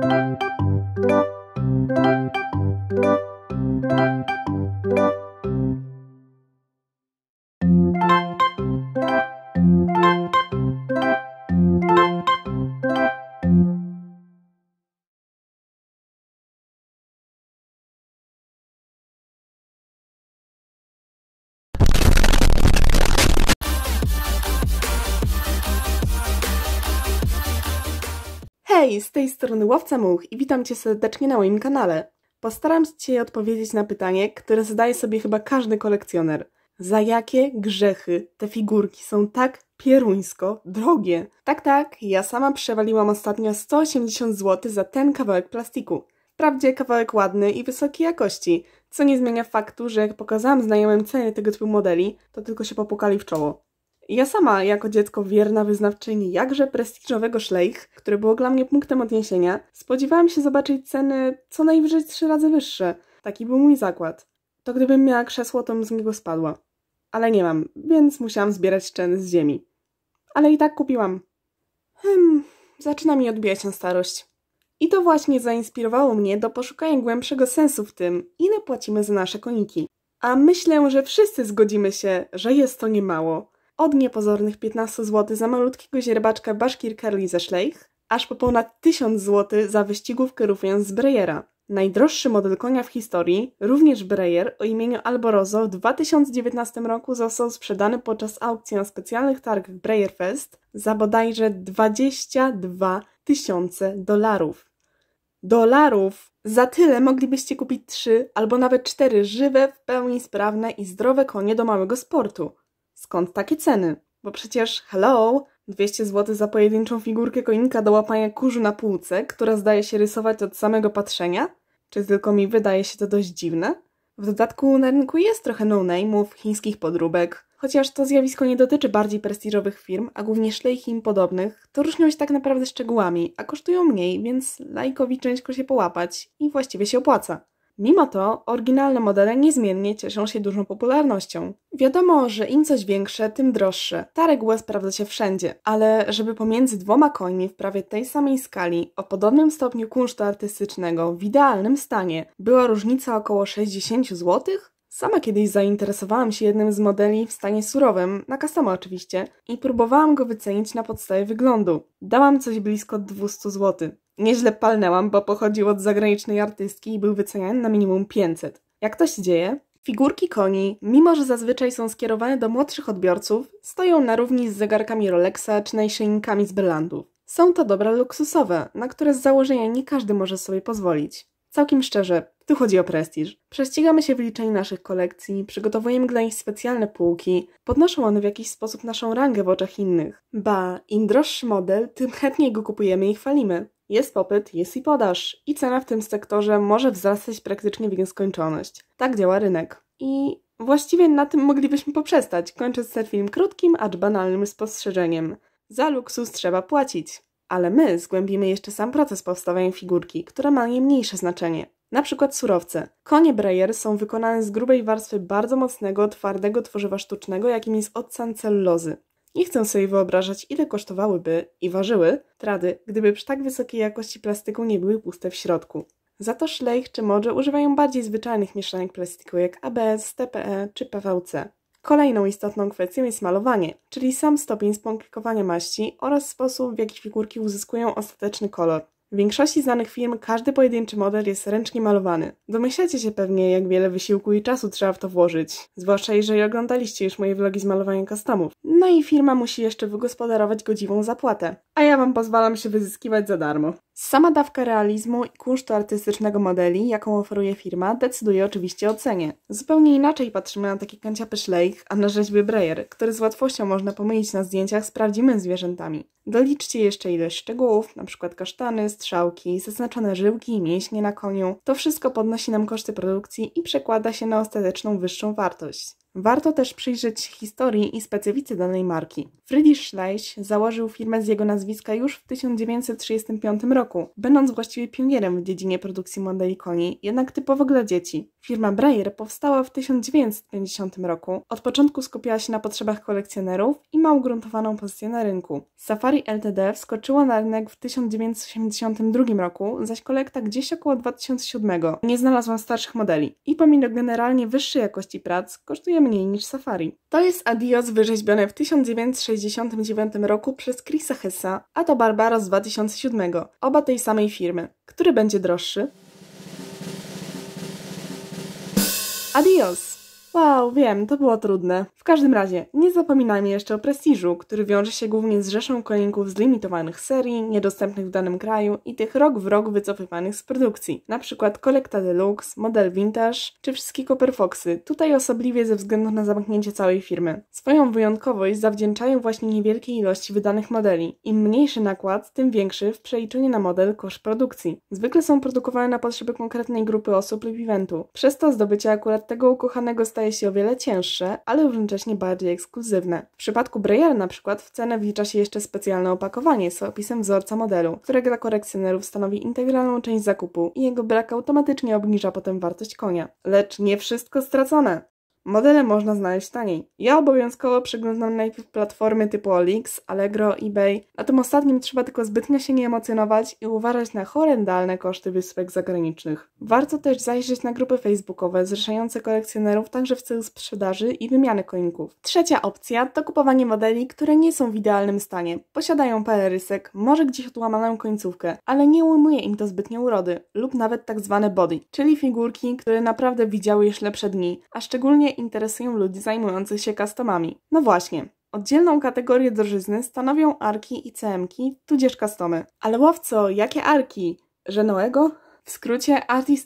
Thank you. Hej, z tej strony Łowca Much i witam Cię serdecznie na moim kanale. Postaram się odpowiedzieć na pytanie, które zadaje sobie chyba każdy kolekcjoner. Za jakie grzechy te figurki są tak pieruńsko drogie? Tak, tak, ja sama przewaliłam ostatnio 180 zł za ten kawałek plastiku. Wprawdzie kawałek ładny i wysokiej jakości, co nie zmienia faktu, że jak pokazałam znajomym ceny tego typu modeli, to tylko się popukali w czoło. Ja sama, jako dziecko wierna wyznawczyni jakże prestiżowego szlejch, który był dla mnie punktem odniesienia, spodziewałam się zobaczyć ceny co najwyżej trzy razy wyższe. Taki był mój zakład. To gdybym miała krzesło, to bym z niego spadła. Ale nie mam, więc musiałam zbierać szczeny z ziemi. Ale i tak kupiłam. Hmm, zaczyna mi odbijać się starość. I to właśnie zainspirowało mnie do poszukania głębszego sensu w tym, ile płacimy za nasze koniki. A myślę, że wszyscy zgodzimy się, że jest to niemało od niepozornych 15 zł za malutkiego zierbaczka Baszkir Karli ze Szlejch, aż po ponad 1000 zł za wyścigówkę Rufian z Breyera. Najdroższy model konia w historii, również Breyer o imieniu Alborozo w 2019 roku został sprzedany podczas aukcji na specjalnych targach Breyerfest za bodajże 22 tysiące dolarów. Dolarów! Za tyle moglibyście kupić trzy albo nawet cztery żywe, w pełni sprawne i zdrowe konie do małego sportu skąd takie ceny? Bo przecież, hello, 200 zł za pojedynczą figurkę koinka do łapania kurzu na półce, która zdaje się rysować od samego patrzenia? Czy tylko mi wydaje się to dość dziwne? W dodatku na rynku jest trochę no-name'ów, chińskich podróbek, chociaż to zjawisko nie dotyczy bardziej prestiżowych firm, a głównie szlejch im podobnych, to różnią się tak naprawdę szczegółami, a kosztują mniej, więc laikowi ciężko się połapać i właściwie się opłaca. Mimo to oryginalne modele niezmiennie cieszą się dużą popularnością. Wiadomo, że im coś większe, tym droższe. Ta reguła sprawdza się wszędzie, ale żeby pomiędzy dwoma końmi w prawie tej samej skali, o podobnym stopniu kunsztu artystycznego, w idealnym stanie, była różnica około 60 zł? Sama kiedyś zainteresowałam się jednym z modeli w stanie surowym, na kasama oczywiście, i próbowałam go wycenić na podstawie wyglądu. Dałam coś blisko 200 zł. Nieźle palnęłam, bo pochodził od zagranicznej artystki i był wyceniany na minimum 500. Jak to się dzieje? Figurki koni, mimo że zazwyczaj są skierowane do młodszych odbiorców, stoją na równi z zegarkami Rolexa czy najszyjnikami z brylandów. Są to dobra luksusowe, na które z założenia nie każdy może sobie pozwolić. Całkiem szczerze, tu chodzi o prestiż. Prześcigamy się w liczeniu naszych kolekcji, przygotowujemy dla nich specjalne półki, podnoszą one w jakiś sposób naszą rangę w oczach innych. Ba, im droższy model, tym chętniej go kupujemy i chwalimy. Jest popyt, jest i podaż, i cena w tym sektorze może wzrastać praktycznie w nieskończoność. Tak działa rynek. I właściwie na tym moglibyśmy poprzestać, kończąc ten film krótkim, acz banalnym spostrzeżeniem. Za luksus trzeba płacić. Ale my zgłębimy jeszcze sam proces powstawania figurki, które ma nie mniejsze znaczenie. Na przykład surowce. Konie Breyer są wykonane z grubej warstwy bardzo mocnego, twardego tworzywa sztucznego, jakim jest octan cellulozy. Nie chcę sobie wyobrażać, ile kosztowałyby i ważyły trady, gdyby przy tak wysokiej jakości plastiku nie były puste w środku. Za to szlejch czy modże używają bardziej zwyczajnych mieszanek plastiku jak ABS, TPE czy PVC. Kolejną istotną kwestią jest malowanie, czyli sam stopień spąkikowania maści oraz sposób, w jaki figurki uzyskują ostateczny kolor. W większości znanych firm każdy pojedynczy model jest ręcznie malowany. Domyślacie się pewnie, jak wiele wysiłku i czasu trzeba w to włożyć, zwłaszcza jeżeli oglądaliście już moje vlogi z malowaniem customów. No i firma musi jeszcze wygospodarować godziwą zapłatę, a ja Wam pozwalam się wyzyskiwać za darmo. Sama dawka realizmu i kunsztu artystycznego modeli, jaką oferuje firma, decyduje oczywiście o cenie. Zupełnie inaczej patrzymy na takie kanciapy Schleich, a na rzeźby Breyer, które z łatwością można pomylić na zdjęciach z prawdziwymi zwierzętami. Doliczcie jeszcze ilość szczegółów, np. kasztany, strzałki, zaznaczone żyłki, i mięśnie na koniu. To wszystko podnosi nam koszty produkcji i przekłada się na ostateczną wyższą wartość. Warto też przyjrzeć historii i specyfice danej marki. Friedrich Schleich założył firmę z jego nazwiska już w 1935 roku, będąc właściwie pionierem w dziedzinie produkcji modeli koni, jednak typowo dla dzieci. Firma Breyer powstała w 1950 roku. Od początku skupiała się na potrzebach kolekcjonerów i ma ugruntowaną pozycję na rynku. Safari LTD wskoczyła na rynek w 1982 roku, zaś kolekta gdzieś około 2007. Nie znalazłam starszych modeli. I pomimo generalnie wyższej jakości prac, kosztuje mniej niż Safari. To jest Adios wyrzeźbione w 1969 roku przez Chrisa Hessa, a to Barbaro z 2007, oba tej samej firmy. Który będzie droższy? Adios! Wow, wiem, to było trudne. W każdym razie, nie zapominajmy jeszcze o prestiżu, który wiąże się głównie z rzeszą kolejników zlimitowanych serii, niedostępnych w danym kraju i tych rok w rok wycofywanych z produkcji, Na przykład Collecta Deluxe, Model Vintage czy wszystkie foxy. tutaj osobliwie ze względu na zamknięcie całej firmy. Swoją wyjątkowość zawdzięczają właśnie niewielkiej ilości wydanych modeli. Im mniejszy nakład, tym większy w przeliczeniu na model koszt produkcji. Zwykle są produkowane na potrzeby konkretnej grupy osób lub eventu. Przez to zdobycie akurat tego ukochanego staje staje się o wiele cięższe, ale równocześnie bardziej ekskluzywne. W przypadku Breyera na przykład w cenę wlicza się jeszcze specjalne opakowanie z opisem wzorca modelu, które dla kolekcjonerów stanowi integralną część zakupu i jego brak automatycznie obniża potem wartość konia. Lecz nie wszystko stracone. Modele można znaleźć taniej. Ja obowiązkowo przeglądam najpierw platformy typu Alix, Allegro, eBay. Na tym ostatnim trzeba tylko zbytnio się nie emocjonować i uważać na horrendalne koszty wysyłek zagranicznych. Warto też zajrzeć na grupy facebookowe zrzeszające kolekcjonerów także w celu sprzedaży i wymiany koinków. Trzecia opcja to kupowanie modeli, które nie są w idealnym stanie. Posiadają parę rysek, może gdzieś odłamaną końcówkę, ale nie ujmuje im to zbytnio urody lub nawet tak zwane body, czyli figurki, które naprawdę widziały już lepsze dni, a szczególnie interesują ludzi zajmujących się customami. No właśnie, Oddzielną kategorię drożyzny stanowią arki i CM-ki, tudzież customy. Ale łowco, jakie arki? żenowego? W skrócie anti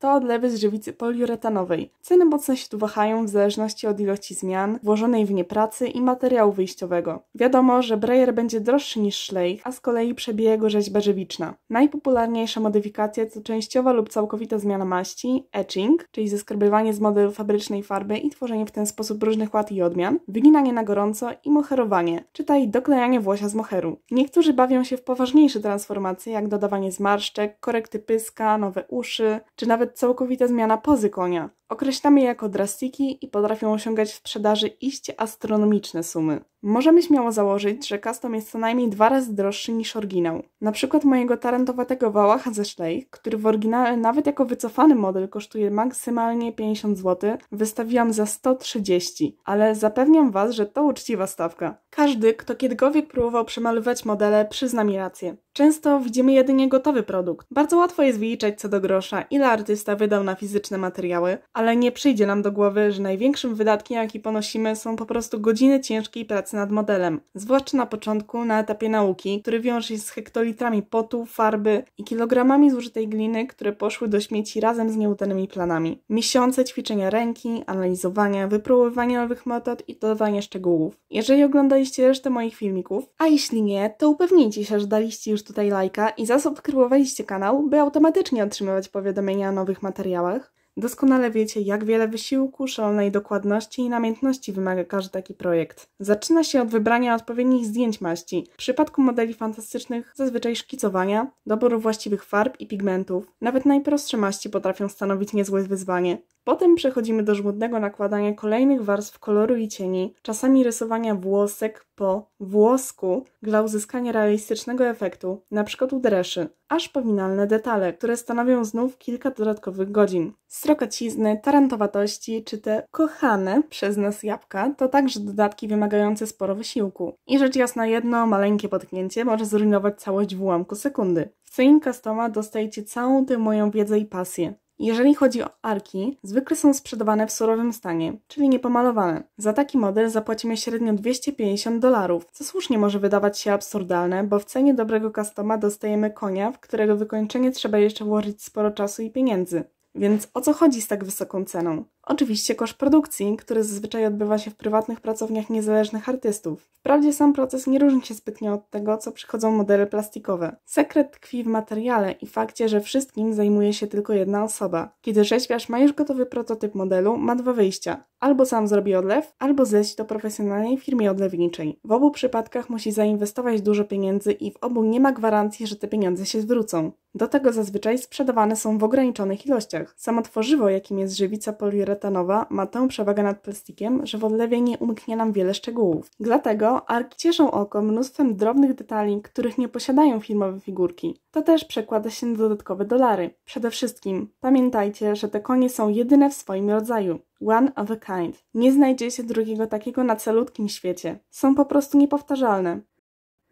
to odlewy z żywicy poliuretanowej. Ceny mocno się tu wahają w zależności od ilości zmian, włożonej w nie pracy i materiału wyjściowego. Wiadomo, że Breyer będzie droższy niż szlejk, a z kolei przebije go rzeźba żywiczna. Najpopularniejsze modyfikacje to częściowa lub całkowita zmiana maści, etching, czyli zeskrobywanie z modelu fabrycznej farby i tworzenie w ten sposób różnych ład i odmian, wyginanie na gorąco i moherowanie, czytaj doklejanie włosia z moheru. Niektórzy bawią się w poważniejsze transformacje, jak dodawanie zmarszczek, korekty pysk, pieska, nowe uszy, czy nawet całkowita zmiana pozy konia. Określamy je jako drastiki i potrafią osiągać w sprzedaży iście astronomiczne sumy. Możemy śmiało założyć, że custom jest co najmniej dwa razy droższy niż oryginał. Na przykład mojego tarantowatego Wałacha ze Szlejk, który w oryginale nawet jako wycofany model kosztuje maksymalnie 50 zł, wystawiłam za 130, ale zapewniam Was, że to uczciwa stawka. Każdy, kto kiedykolwiek próbował przemalować modele, przyzna mi rację. Często widzimy jedynie gotowy produkt. Bardzo łatwo jest wyliczać co do grosza, ile artysta wydał na fizyczne materiały, a ale nie przyjdzie nam do głowy, że największym wydatkiem, jaki ponosimy, są po prostu godziny ciężkiej pracy nad modelem. Zwłaszcza na początku, na etapie nauki, który wiąże się z hektolitrami potu, farby i kilogramami zużytej gliny, które poszły do śmieci razem z nieudanymi planami. Miesiące ćwiczenia ręki, analizowania, wypróbowania nowych metod i dodawania szczegółów. Jeżeli oglądaliście resztę moich filmików, a jeśli nie, to upewnijcie się, że daliście już tutaj lajka i zasubskrybowaliście kanał, by automatycznie otrzymywać powiadomienia o nowych materiałach. Doskonale wiecie, jak wiele wysiłku, szalonej dokładności i namiętności wymaga każdy taki projekt. Zaczyna się od wybrania odpowiednich zdjęć maści, w przypadku modeli fantastycznych zazwyczaj szkicowania, doboru właściwych farb i pigmentów. Nawet najprostsze maści potrafią stanowić niezłe wyzwanie. Potem przechodzimy do żmudnego nakładania kolejnych warstw koloru i cieni, czasami rysowania włosek po włosku dla uzyskania realistycznego efektu, np. dreszy, aż po detale, które stanowią znów kilka dodatkowych godzin. Srokocizny, tarantowatości czy te kochane przez nas jabłka to także dodatki wymagające sporo wysiłku. I rzecz jasna jedno maleńkie potknięcie może zrujnować całość w ułamku sekundy. W Ceinka Stoma dostajecie całą tę moją wiedzę i pasję. Jeżeli chodzi o arki, zwykle są sprzedawane w surowym stanie, czyli niepomalowane. Za taki model zapłacimy średnio 250 dolarów, co słusznie może wydawać się absurdalne, bo w cenie dobrego customa dostajemy konia, w którego wykończenie trzeba jeszcze włożyć sporo czasu i pieniędzy. Więc o co chodzi z tak wysoką ceną? Oczywiście koszt produkcji, który zazwyczaj odbywa się w prywatnych pracowniach niezależnych artystów. Wprawdzie sam proces nie różni się zbytnio od tego, co przychodzą modele plastikowe. Sekret tkwi w materiale i fakcie, że wszystkim zajmuje się tylko jedna osoba. Kiedy rzeźbiarz ma już gotowy prototyp modelu, ma dwa wyjścia. Albo sam zrobi odlew, albo zleć do profesjonalnej firmie odlewniczej. W obu przypadkach musi zainwestować dużo pieniędzy i w obu nie ma gwarancji, że te pieniądze się zwrócą. Do tego zazwyczaj sprzedawane są w ograniczonych ilościach. Samo tworzywo, jakim jest żywica poliuretanowa, kretanowa ma tę przewagę nad plastikiem, że w odlewie nie umknie nam wiele szczegółów. Dlatego arki cieszą oko mnóstwem drobnych detali, których nie posiadają filmowe figurki. To też przekłada się na dodatkowe dolary. Przede wszystkim pamiętajcie, że te konie są jedyne w swoim rodzaju. One of a kind. Nie znajdzie się drugiego takiego na calutkim świecie. Są po prostu niepowtarzalne.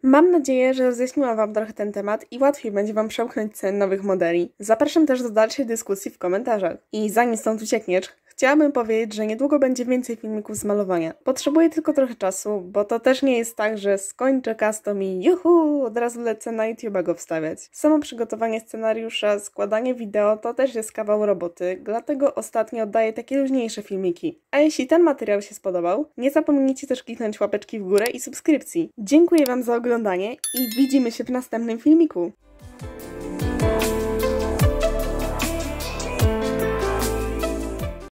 Mam nadzieję, że rozjaśniłam Wam trochę ten temat i łatwiej będzie Wam przełknąć cen nowych modeli. Zapraszam też do dalszej dyskusji w komentarzach. I zanim stąd uciekniesz, Chciałabym powiedzieć, że niedługo będzie więcej filmików z malowania. Potrzebuję tylko trochę czasu, bo to też nie jest tak, że skończę custom i juhu, od razu lecę na YouTube'a go wstawiać. Samo przygotowanie scenariusza, składanie wideo to też jest kawał roboty, dlatego ostatnio oddaję takie luźniejsze filmiki. A jeśli ten materiał się spodobał, nie zapomnijcie też kliknąć łapeczki w górę i subskrypcji. Dziękuję Wam za oglądanie i widzimy się w następnym filmiku.